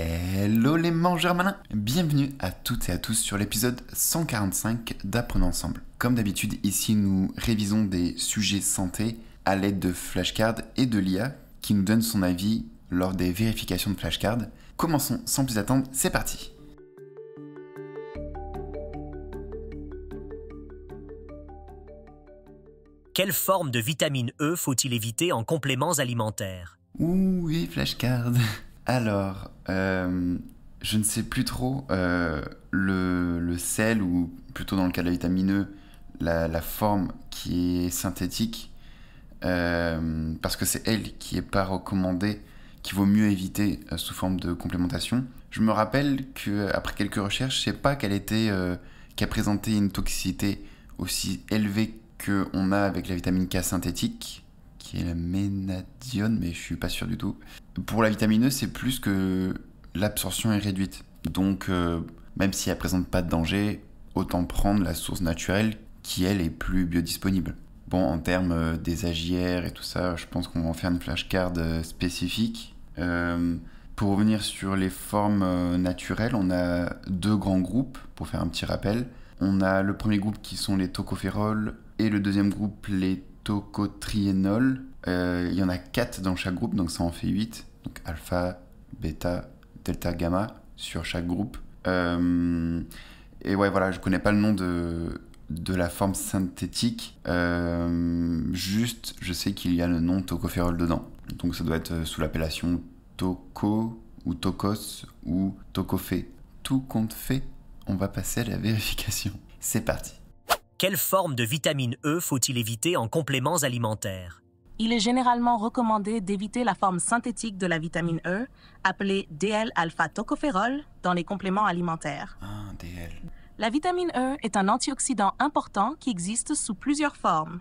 Hello les mangeurs malins Bienvenue à toutes et à tous sur l'épisode 145 d'Apprenons ensemble. Comme d'habitude, ici nous révisons des sujets santé à l'aide de flashcards et de l'IA qui nous donne son avis lors des vérifications de flashcards. Commençons sans plus attendre, c'est parti Quelle forme de vitamine E faut-il éviter en compléments alimentaires Ouh oui, flashcard alors, euh, je ne sais plus trop euh, le, sel, ou plutôt dans le cas de la vitamine E, la forme qui est synthétique, euh, parce que c'est elle qui n'est pas recommandée, qui vaut mieux éviter sous forme de complémentation. Je me rappelle qu'après quelques recherches, je sais pas qu'elle était, a présenté une toxicité aussi élevée qu'on a avec la vitamine K synthétique qui est la ménadione, mais je suis pas sûr du tout. Pour la vitamine E, c'est plus que l'absorption est réduite. Donc, euh, même si elle présente pas de danger, autant prendre la source naturelle qui, elle, est plus biodisponible. Bon, en termes euh, des agières et tout ça, je pense qu'on va en faire une flashcard euh, spécifique. pour revenir sur les formes naturelles, on a deux grands groupes, pour faire un petit rappel. On a le premier groupe qui sont les tocophérols et le deuxième groupe les Tocotriénol, euh, il y en a 4 dans chaque groupe, donc ça en fait 8. Donc alpha, bêta, delta, gamma sur chaque groupe. Euh, et ouais, voilà, je connais pas le nom de, de la forme synthétique. Euh, juste, je sais qu'il y a le nom tocopherol dedans. Donc ça doit être sous l'appellation toco ou tocos ou Tocophé Tout compte fait, on va passer à la vérification. C'est parti. Quelle forme de vitamine E faut-il éviter en compléments alimentaires Il est généralement recommandé d'éviter la forme synthétique de la vitamine E, appelée DL-alpha-tocopherol, dans les compléments alimentaires. Ah, la vitamine E est un antioxydant important qui existe sous plusieurs formes,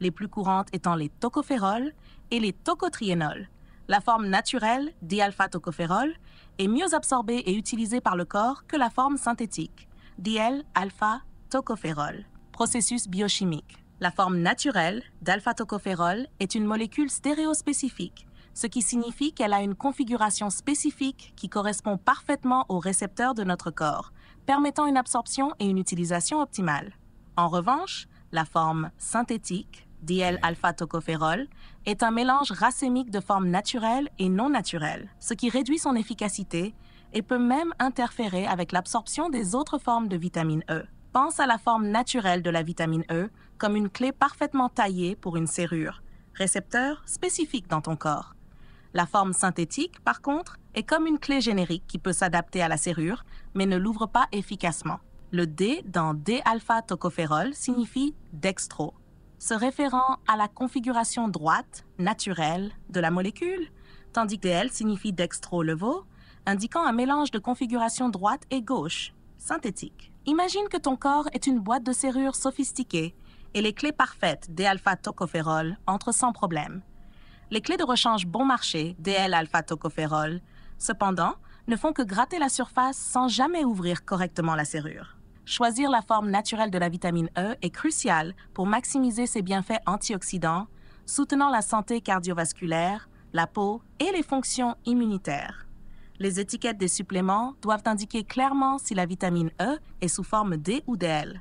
les plus courantes étant les tocophérols et les tocotriénols. La forme naturelle, d alpha tocophérol, est mieux absorbée et utilisée par le corps que la forme synthétique, DL-alpha-tocopherol processus biochimique. La forme naturelle d'alpha-tocophérol est une molécule stéréospécifique, ce qui signifie qu'elle a une configuration spécifique qui correspond parfaitement aux récepteurs de notre corps, permettant une absorption et une utilisation optimale. En revanche, la forme synthétique DL-alpha-tocophérol, est un mélange racémique de formes naturelles et non naturelles, ce qui réduit son efficacité et peut même interférer avec l'absorption des autres formes de vitamine E pense à la forme naturelle de la vitamine E comme une clé parfaitement taillée pour une serrure, récepteur spécifique dans ton corps. La forme synthétique, par contre, est comme une clé générique qui peut s'adapter à la serrure, mais ne l'ouvre pas efficacement. Le D dans D-alpha-tocopherol signifie dextro, se référant à la configuration droite, naturelle, de la molécule, tandis que DL signifie dextro-levo, indiquant un mélange de configuration droite et gauche, synthétique. Imagine que ton corps est une boîte de serrure sophistiquée et les clés parfaites alpha Tocopherol entrent sans problème. Les clés de rechange bon marché DL Alpha Tocopherol, cependant, ne font que gratter la surface sans jamais ouvrir correctement la serrure. Choisir la forme naturelle de la vitamine E est crucial pour maximiser ses bienfaits antioxydants, soutenant la santé cardiovasculaire, la peau et les fonctions immunitaires. Les étiquettes des suppléments doivent indiquer clairement si la vitamine E est sous forme D ou DL.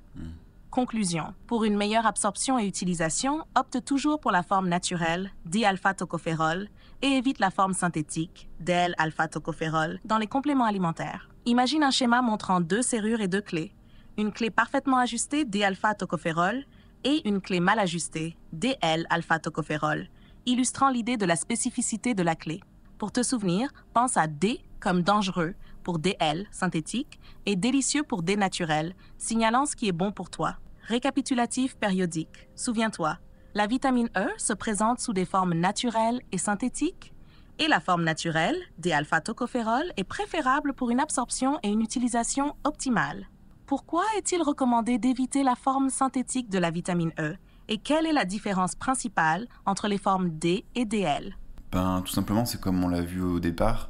Conclusion. Pour une meilleure absorption et utilisation, opte toujours pour la forme naturelle, D-alpha-tocopherol, et évite la forme synthétique, DL-alpha-tocopherol, dans les compléments alimentaires. Imagine un schéma montrant deux serrures et deux clés. Une clé parfaitement ajustée, d alpha tocophérol, et une clé mal ajustée, DL-alpha-tocopherol, illustrant l'idée de la spécificité de la clé. Pour te souvenir, pense à D comme dangereux pour DL synthétique et délicieux pour D naturel, signalant ce qui est bon pour toi. Récapitulatif périodique. Souviens-toi, la vitamine E se présente sous des formes naturelles et synthétiques, et la forme naturelle, d alpha-tocophérol, est préférable pour une absorption et une utilisation optimale. Pourquoi est-il recommandé d'éviter la forme synthétique de la vitamine E et quelle est la différence principale entre les formes D et DL ben, Tout simplement, c'est comme on l'a vu au départ,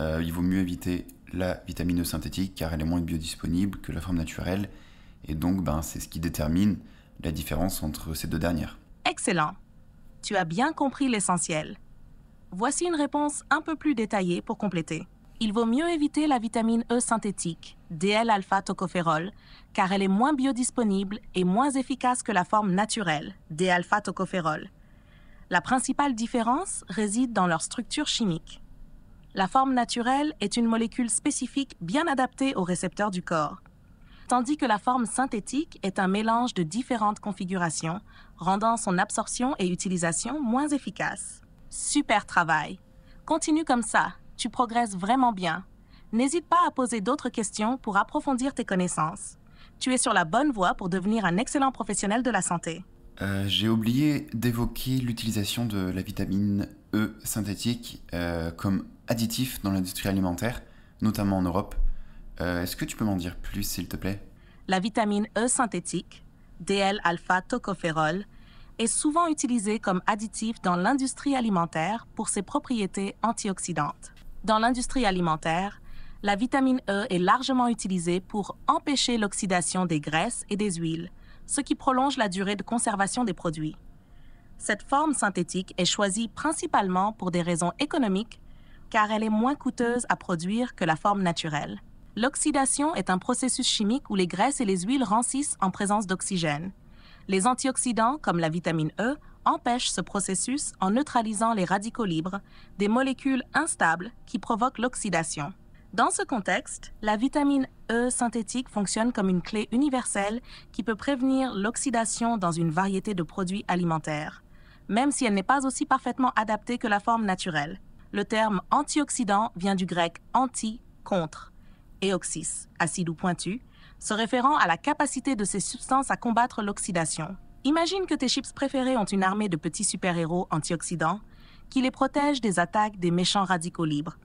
euh, il vaut mieux éviter la vitamine E synthétique car elle est moins biodisponible que la forme naturelle. Et donc, ben, c'est ce qui détermine la différence entre ces deux dernières. Excellent. Tu as bien compris l'essentiel. Voici une réponse un peu plus détaillée pour compléter. Il vaut mieux éviter la vitamine E synthétique, DL-alpha-tocopherol, car elle est moins biodisponible et moins efficace que la forme naturelle, D-alpha-tocopherol. La principale différence réside dans leur structure chimique. La forme naturelle est une molécule spécifique bien adaptée aux récepteurs du corps, tandis que la forme synthétique est un mélange de différentes configurations, rendant son absorption et utilisation moins efficaces. Super travail. Continue comme ça, tu progresses vraiment bien. N'hésite pas à poser d'autres questions pour approfondir tes connaissances. Tu es sur la bonne voie pour devenir un excellent professionnel de la santé. Euh, j'ai oublié d'évoquer l'utilisation de la vitamine E synthétique euh, comme additifs dans l'industrie alimentaire, notamment en Europe. Euh, est-ce que tu peux m'en dire plus, s'il te plaît La vitamine E synthétique, DL-alpha-tocopherol, est souvent utilisée comme additif dans l'industrie alimentaire pour ses propriétés antioxydantes. Dans l'industrie alimentaire, la vitamine E est largement utilisée pour empêcher l'oxydation des graisses et des huiles, ce qui prolonge la durée de conservation des produits. Cette forme synthétique est choisie principalement pour des raisons économiques car elle est moins coûteuse à produire que la forme naturelle. L'oxydation est un processus chimique où les graisses et les huiles rancissent en présence d'oxygène. Les antioxydants, comme la vitamine E, empêchent ce processus en neutralisant les radicaux libres, des molécules instables qui provoquent l'oxydation. Dans ce contexte, la vitamine E synthétique fonctionne comme une clé universelle qui peut prévenir l'oxydation dans une variété de produits alimentaires, même si elle n'est pas aussi parfaitement adaptée que la forme naturelle. Le terme antioxydant vient du grec anti, contre, et oxys, acide ou pointu, se référant à la capacité de ces substances à combattre l'oxydation. Imagine que tes chips préférées ont une armée de petits super-héros antioxydants qui les protègent des attaques des méchants radicaux libres,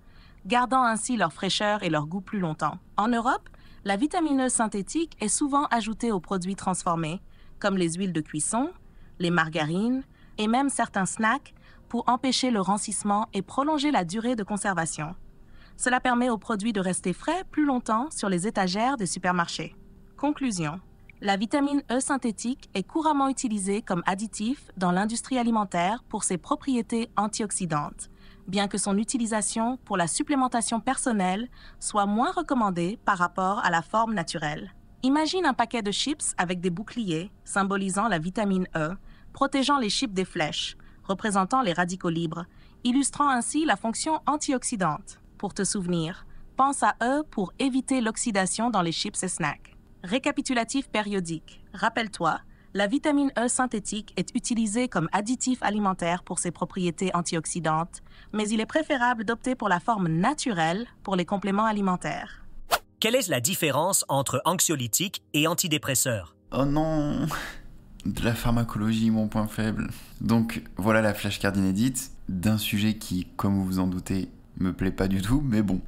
gardant ainsi leur fraîcheur et leur goût plus longtemps. En Europe, la vitamineuse synthétique est souvent ajoutée aux produits transformés, comme les huiles de cuisson, les margarines et même certains snacks pour empêcher le rancissement et prolonger la durée de conservation. Cela permet aux produits de rester frais plus longtemps sur les étagères des supermarchés. Conclusion. La vitamine E synthétique est couramment utilisée comme additif dans l'industrie alimentaire pour ses propriétés antioxydantes, bien que son utilisation pour la supplémentation personnelle soit moins recommandée par rapport à la forme naturelle. Imagine un paquet de chips avec des boucliers symbolisant la vitamine E, protégeant les chips des flèches, représentant les radicaux libres, illustrant ainsi la fonction antioxydante. Pour te souvenir, pense à eux pour éviter l'oxydation dans les chips et snacks. Récapitulatif périodique. Rappelle-toi, la vitamine E synthétique est utilisée comme additif alimentaire pour ses propriétés antioxydantes, mais il est préférable d'opter pour la forme naturelle pour les compléments alimentaires. Quelle est la différence entre anxiolytique et antidépresseur Oh non de la pharmacologie, mon point faible. Donc voilà la flashcard inédite d'un sujet qui, comme vous vous en doutez, me plaît pas du tout, mais bon,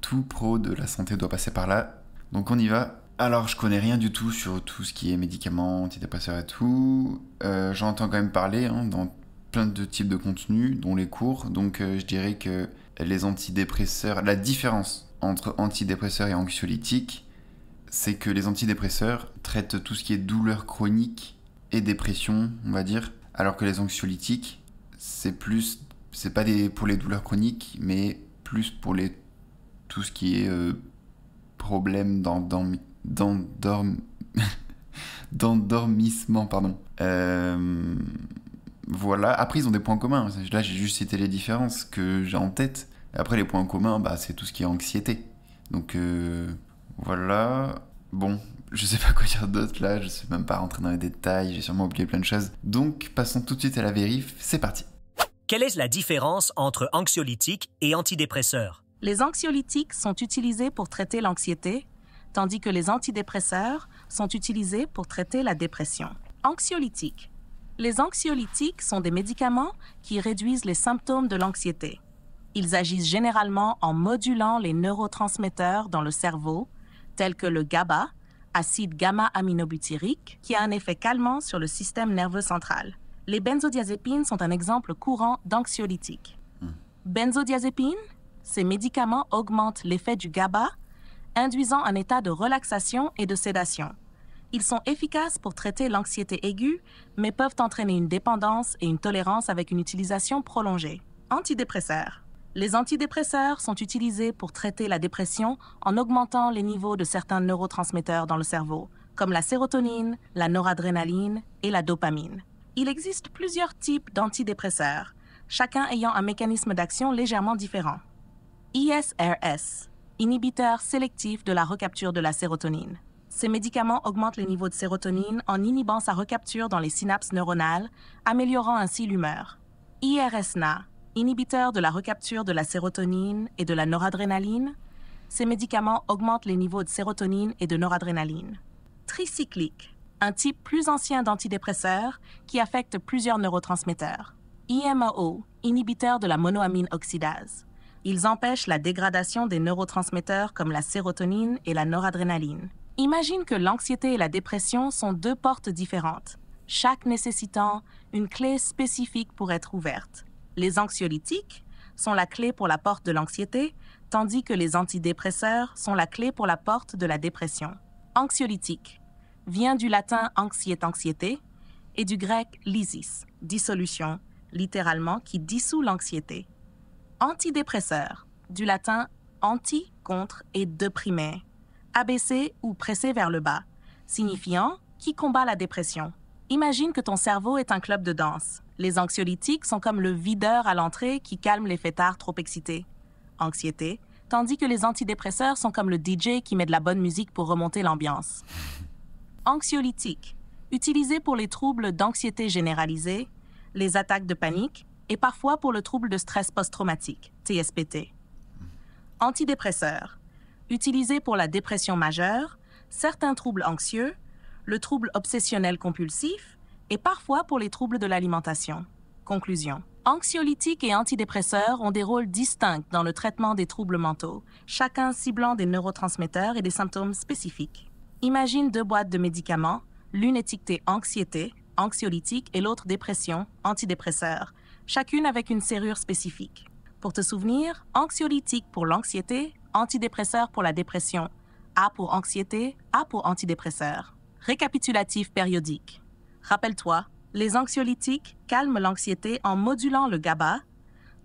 tout pro de la santé doit passer par là. Donc on y va. Alors je connais rien du tout sur tout ce qui est médicaments, antidépresseurs et tout. Euh, j'entends quand même parler hein, dans plein de types de contenus, dont les cours. Donc euh, je dirais que les antidépresseurs, la différence entre antidépresseurs et anxiolytiques, c'est que les antidépresseurs traitent tout ce qui est douleur chronique et dépression, on va dire. Alors que les anxiolytiques, c'est plus, c'est pas des, pour les douleurs chroniques, mais plus pour les, tout ce qui est euh, problème d'endormissement, pardon. Euh, voilà. Après, ils ont des points communs. Là, j'ai juste cité les différences que j'ai en tête. Après, les points communs, bah, c'est tout ce qui est anxiété. Donc, euh, voilà. Bon, je ne sais pas quoi dire d'autre là, je ne sais même pas rentrer dans les détails, j'ai sûrement oublié plein de choses. Donc passons tout de suite à la vérif, c'est parti. Quelle est la différence entre anxiolytiques et antidépresseurs Les anxiolytiques sont utilisés pour traiter l'anxiété, tandis que les antidépresseurs sont utilisés pour traiter la dépression. Anxiolytiques. Les anxiolytiques sont des médicaments qui réduisent les symptômes de l'anxiété. Ils agissent généralement en modulant les neurotransmetteurs dans le cerveau, tels que le GABA, acide gamma-aminobutyrique, qui a un effet calmant sur le système nerveux central. Les benzodiazépines sont un exemple courant d'anxiolytique. Hmm. Benzodiazépines, ces médicaments augmentent l'effet du GABA, induisant un état de relaxation et de sédation. Ils sont efficaces pour traiter l'anxiété aiguë, mais peuvent entraîner une dépendance et une tolérance avec une utilisation prolongée. Antidépresseurs. Les antidépresseurs sont utilisés pour traiter la dépression en augmentant les niveaux de certains neurotransmetteurs dans le cerveau, comme la sérotonine, la noradrénaline et la dopamine. Il existe plusieurs types d'antidépresseurs, chacun ayant un mécanisme d'action légèrement différent. ISRS, inhibiteur sélectif de la recapture de la sérotonine. Ces médicaments augmentent les niveaux de sérotonine en inhibant sa recapture dans les synapses neuronales, améliorant ainsi l'humeur. IRSNA, Inhibiteurs de la recapture de la sérotonine et de la noradrénaline, ces médicaments augmentent les niveaux de sérotonine et de noradrénaline. Tricyclique, un type plus ancien d'antidépresseurs qui affecte plusieurs neurotransmetteurs. IMAO, inhibiteurs de la monoamine oxydase. Ils empêchent la dégradation des neurotransmetteurs comme la sérotonine et la noradrénaline. Imagine que l'anxiété et la dépression sont deux portes différentes, chaque nécessitant une clé spécifique pour être ouverte les anxiolytiques sont la clé pour la porte de l'anxiété, tandis que les antidépresseurs sont la clé pour la porte de la dépression. Anxiolytique vient du latin anxiet anxiété et du grec lysis, dissolution, littéralement qui dissout l'anxiété. Antidépresseur, du latin anti contre et déprimé, abaissé ou pressé vers le bas, signifiant qui combat la dépression. Imagine que ton cerveau est un club de danse. Les anxiolytiques sont comme le videur à l'entrée qui calme les fêtards trop excités. Anxiété, tandis que les antidépresseurs sont comme le DJ qui met de la bonne musique pour remonter l'ambiance. Anxiolytique, utilisé pour les troubles d'anxiété généralisée, les attaques de panique et parfois pour le trouble de stress post-traumatique, TSPT. Antidépresseurs, Utilisé pour la dépression majeure, certains troubles anxieux, le trouble obsessionnel compulsif, et parfois pour les troubles de l'alimentation. Conclusion. Anxiolytiques et antidépresseurs ont des rôles distincts dans le traitement des troubles mentaux, chacun ciblant des neurotransmetteurs et des symptômes spécifiques. Imagine deux boîtes de médicaments, l'une étiquetée anxiété, anxiolytique, et l'autre dépression, antidépresseur, chacune avec une serrure spécifique. Pour te souvenir, anxiolytique pour l'anxiété, antidépresseur pour la dépression, A pour anxiété, A pour antidépresseur. Récapitulatif périodique. Rappelle-toi, les anxiolytiques calment l'anxiété en modulant le GABA,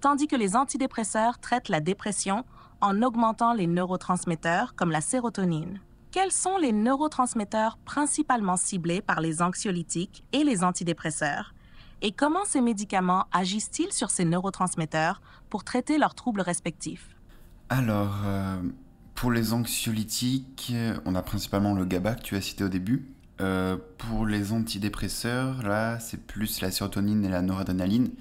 tandis que les antidépresseurs traitent la dépression en augmentant les neurotransmetteurs comme la sérotonine. Quels sont les neurotransmetteurs principalement ciblés par les anxiolytiques et les antidépresseurs et comment ces médicaments agissent-ils sur ces neurotransmetteurs pour traiter leurs troubles respectifs Alors, euh, pour les anxiolytiques, on a principalement le GABA que tu as cité au début, euh, pour les antidépresseurs, là, c'est plus la sérotonine et la noradrénaline.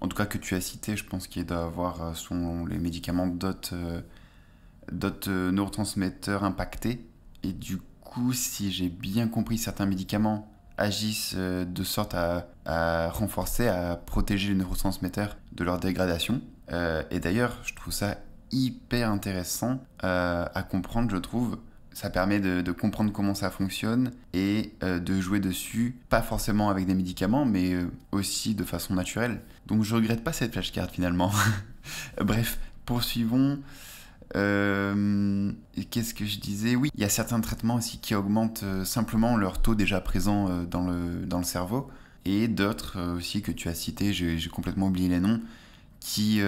En tout cas, que tu as cité, je pense qu'il doit avoir euh, sont les médicaments d'autres euh, neurotransmetteurs impactés. Et du coup, si j'ai bien compris, certains médicaments agissent de sorte à, renforcer, à protéger les neurotransmetteurs de leur dégradation. et d'ailleurs, je trouve ça hyper intéressant à comprendre, je trouve, ça permet de, comprendre comment ça fonctionne et euh, de jouer dessus, pas forcément avec des médicaments, mais euh, aussi de façon naturelle. Donc je regrette pas cette flashcard finalement. Bref, poursuivons. Euh, qu'est-ce que je disais Oui, il y a certains traitements aussi qui augmentent simplement leur taux déjà présent dans, le, dans le cerveau, et d'autres aussi que tu as cités, j'ai complètement oublié les noms, qui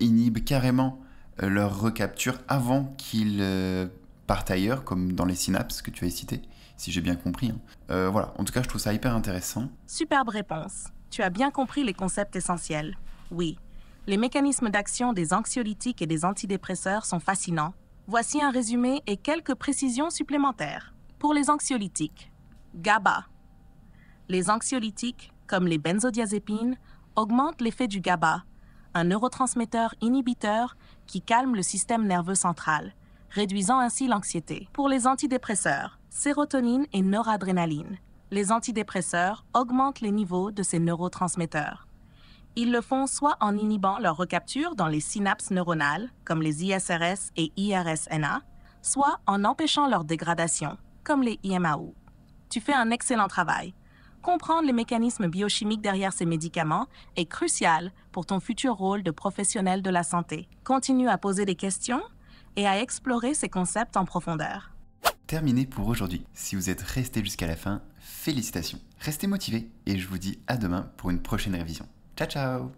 inhibent carrément leur recapture avant qu'ils par ailleurs, comme dans les synapses que tu as citées, si j'ai bien compris. Hein. Euh, voilà, en tout cas, je trouve ça hyper intéressant. Superbe réponse. Tu as bien compris les concepts essentiels. Oui, les mécanismes d'action des anxiolytiques et des antidépresseurs sont fascinants. Voici un résumé et quelques précisions supplémentaires. Pour les anxiolytiques, GABA. Les anxiolytiques, comme les benzodiazépines, augmentent l'effet du GABA, un neurotransmetteur inhibiteur qui calme le système nerveux central réduisant ainsi l'anxiété. Pour les antidépresseurs, sérotonine et noradrénaline, les antidépresseurs augmentent les niveaux de ces neurotransmetteurs. Ils le font soit en inhibant leur recapture dans les synapses neuronales, comme les ISRS et IRSNA, soit en empêchant leur dégradation, comme les IMAO. Tu fais un excellent travail. Comprendre les mécanismes biochimiques derrière ces médicaments est crucial pour ton futur rôle de professionnel de la santé. Continue à poser des questions et à explorer ces concepts en profondeur. Terminé pour aujourd'hui. Si vous êtes resté jusqu'à la fin, félicitations. Restez motivés et je vous dis à demain pour une prochaine révision. Ciao ciao